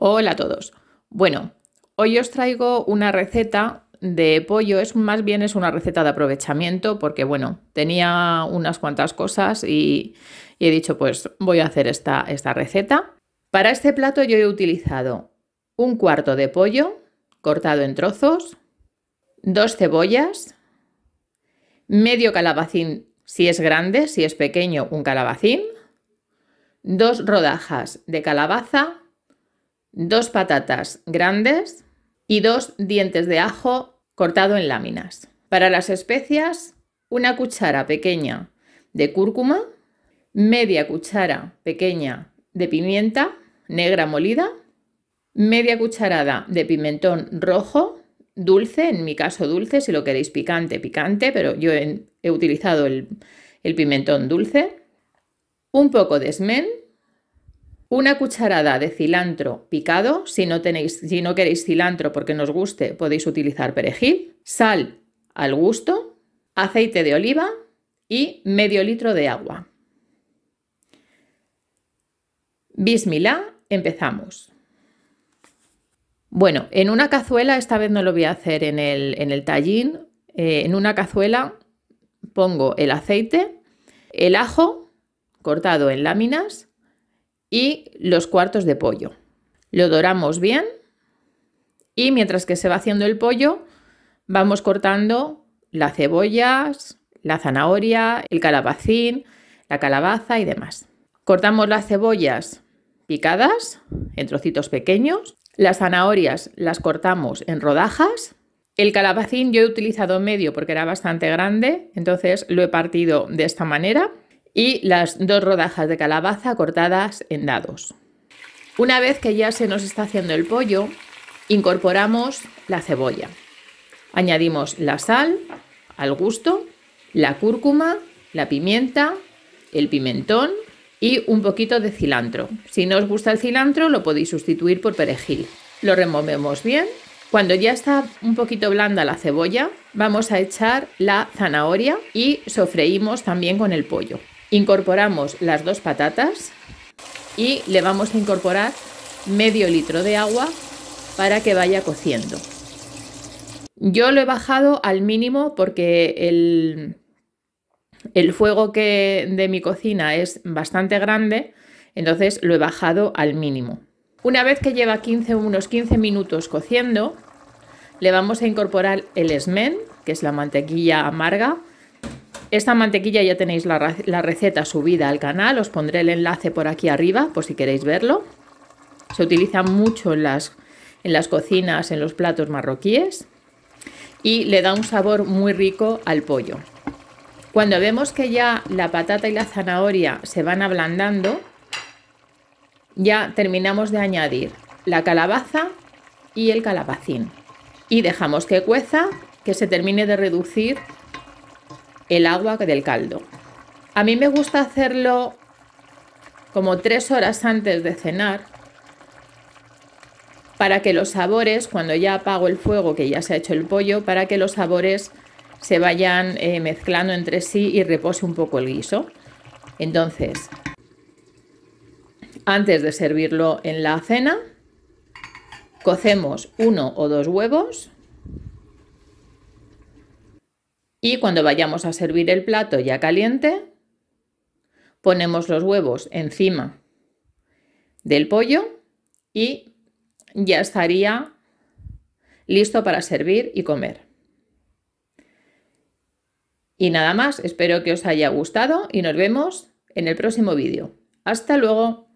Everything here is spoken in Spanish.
Hola a todos. Bueno, hoy os traigo una receta de pollo, es más bien es una receta de aprovechamiento porque bueno, tenía unas cuantas cosas y, he dicho pues voy a hacer esta, esta receta. Para este plato yo he utilizado un cuarto de pollo cortado en trozos, dos cebollas, medio calabacín si es grande, si es pequeño un calabacín, dos rodajas de calabaza, dos patatas grandes y dos dientes de ajo cortado en láminas. Para las especias, una cuchara pequeña de cúrcuma, media cuchara pequeña de pimienta negra molida, media cucharada de pimentón rojo, dulce, en mi caso dulce, si lo queréis picante, picante, pero yo he, utilizado el, el pimentón dulce, un poco de esmen. Una cucharada de cilantro picado, si no, tenéis, si no queréis cilantro porque nos guste, podéis utilizar perejil, sal al gusto, aceite de oliva y medio litro de agua. Bismillah, empezamos. Bueno, en una cazuela, esta vez no lo voy a hacer en el, tallín, eh, en una cazuela pongo el aceite, el ajo cortado en láminas, y los cuartos de pollo. Lo doramos bien y mientras que se va haciendo el pollo, vamos cortando las cebollas, la zanahoria, el calabacín, la calabaza y demás. Cortamos las cebollas picadas en trocitos pequeños, las zanahorias las cortamos en rodajas, el calabacín yo he utilizado medio porque era bastante grande, entonces lo he partido de esta manera y las dos rodajas de calabaza cortadas en dados. Una vez que ya se nos está haciendo el pollo, incorporamos la cebolla. Añadimos la sal al gusto, la cúrcuma, la pimienta, el pimentón y un poquito de cilantro. Si no os gusta el cilantro, lo podéis sustituir por perejil. Lo removemos bien. Cuando ya está un poquito blanda la cebolla, vamos a echar la zanahoria y sofreímos también con el pollo. Incorporamos las dos patatas y le vamos a incorporar medio litro de agua para que vaya cociendo. Yo lo he bajado al mínimo porque el, el fuego que de mi cocina es bastante grande, entonces lo he bajado al mínimo. Una vez que lleva unos 15 minutos cociendo, le vamos a incorporar el esmen, que es la mantequilla amarga, esta mantequilla ya tenéis la, receta subida al canal, os pondré el enlace por aquí arriba por si queréis verlo. Se utiliza mucho en las, en las cocinas, en los platos marroquíes y le da un sabor muy rico al pollo. Cuando vemos que ya la patata y la zanahoria se van ablandando, ya terminamos de añadir la calabaza y el calabacín. Y dejamos que cueza, que se termine de reducir el agua del caldo. A mí me gusta hacerlo como tres horas antes de cenar para que los sabores, cuando ya apago el fuego, que ya se ha hecho el pollo, para que los sabores se vayan eh, mezclando entre sí y repose un poco el guiso. Entonces, antes de servirlo en la cena, cocemos uno o dos huevos y cuando vayamos a servir el plato ya caliente, ponemos los huevos encima del pollo y ya estaría listo para servir y comer. Y nada más, espero que os haya gustado y nos vemos en el próximo vídeo. Hasta luego.